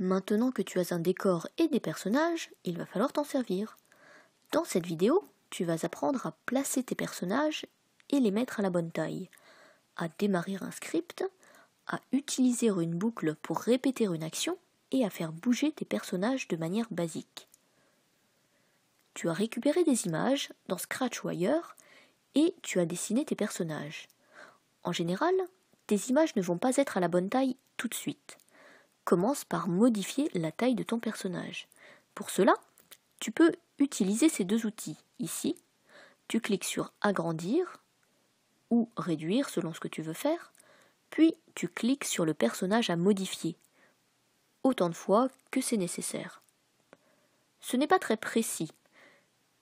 Maintenant que tu as un décor et des personnages, il va falloir t'en servir. Dans cette vidéo, tu vas apprendre à placer tes personnages et les mettre à la bonne taille, à démarrer un script, à utiliser une boucle pour répéter une action et à faire bouger tes personnages de manière basique. Tu as récupéré des images dans Scratch ou ailleurs et tu as dessiné tes personnages. En général, tes images ne vont pas être à la bonne taille tout de suite commence par modifier la taille de ton personnage. Pour cela, tu peux utiliser ces deux outils. Ici, tu cliques sur Agrandir ou Réduire selon ce que tu veux faire, puis tu cliques sur le personnage à modifier, autant de fois que c'est nécessaire. Ce n'est pas très précis,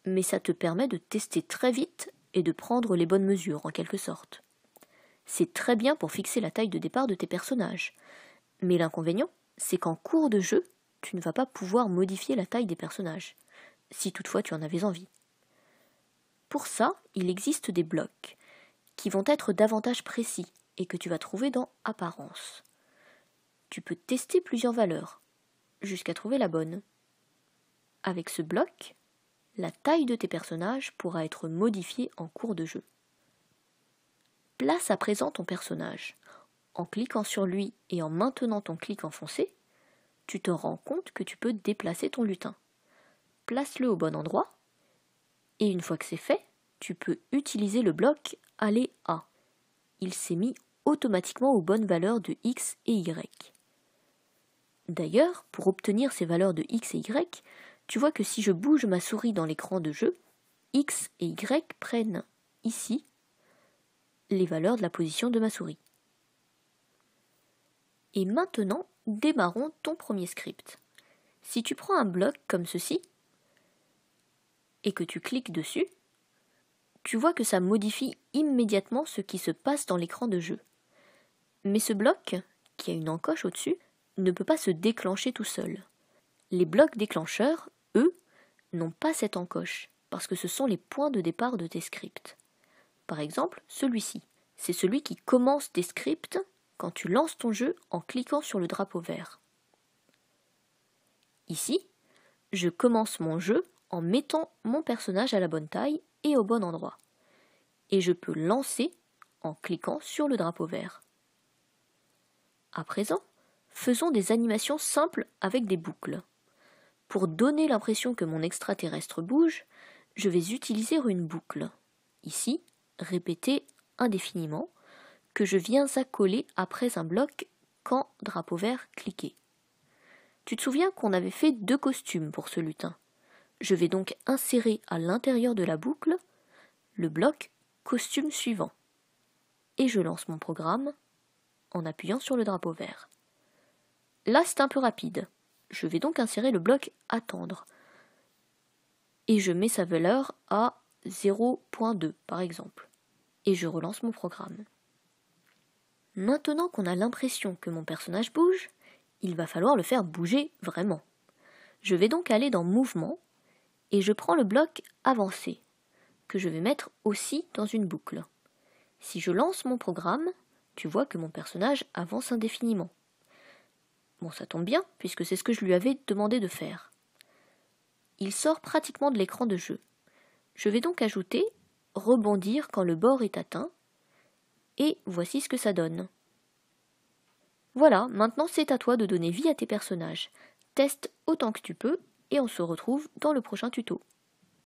mais ça te permet de tester très vite et de prendre les bonnes mesures en quelque sorte. C'est très bien pour fixer la taille de départ de tes personnages, mais l'inconvénient, c'est qu'en cours de jeu, tu ne vas pas pouvoir modifier la taille des personnages, si toutefois tu en avais envie. Pour ça, il existe des blocs, qui vont être davantage précis et que tu vas trouver dans Apparence. Tu peux tester plusieurs valeurs, jusqu'à trouver la bonne. Avec ce bloc, la taille de tes personnages pourra être modifiée en cours de jeu. Place à présent ton personnage en cliquant sur lui et en maintenant ton clic enfoncé, tu te rends compte que tu peux déplacer ton lutin. Place-le au bon endroit, et une fois que c'est fait, tu peux utiliser le bloc aller à. Il s'est mis automatiquement aux bonnes valeurs de x et y. D'ailleurs, pour obtenir ces valeurs de x et y, tu vois que si je bouge ma souris dans l'écran de jeu, x et y prennent ici les valeurs de la position de ma souris. Et maintenant, démarrons ton premier script. Si tu prends un bloc comme ceci et que tu cliques dessus, tu vois que ça modifie immédiatement ce qui se passe dans l'écran de jeu. Mais ce bloc, qui a une encoche au-dessus, ne peut pas se déclencher tout seul. Les blocs déclencheurs, eux, n'ont pas cette encoche, parce que ce sont les points de départ de tes scripts. Par exemple, celui-ci. C'est celui qui commence tes scripts quand tu lances ton jeu en cliquant sur le drapeau vert. Ici, je commence mon jeu en mettant mon personnage à la bonne taille et au bon endroit. Et je peux lancer en cliquant sur le drapeau vert. À présent, faisons des animations simples avec des boucles. Pour donner l'impression que mon extraterrestre bouge, je vais utiliser une boucle. Ici, répéter indéfiniment que je viens accoler après un bloc quand drapeau vert cliqué. Tu te souviens qu'on avait fait deux costumes pour ce lutin. Je vais donc insérer à l'intérieur de la boucle le bloc costume suivant. Et je lance mon programme en appuyant sur le drapeau vert. Là, c'est un peu rapide. Je vais donc insérer le bloc attendre. Et je mets sa valeur à 0.2 par exemple. Et je relance mon programme. Maintenant qu'on a l'impression que mon personnage bouge, il va falloir le faire bouger vraiment. Je vais donc aller dans Mouvement et je prends le bloc Avancer, que je vais mettre aussi dans une boucle. Si je lance mon programme, tu vois que mon personnage avance indéfiniment. Bon, ça tombe bien, puisque c'est ce que je lui avais demandé de faire. Il sort pratiquement de l'écran de jeu. Je vais donc ajouter rebondir quand le bord est atteint et voici ce que ça donne. Voilà, maintenant c'est à toi de donner vie à tes personnages. Teste autant que tu peux et on se retrouve dans le prochain tuto.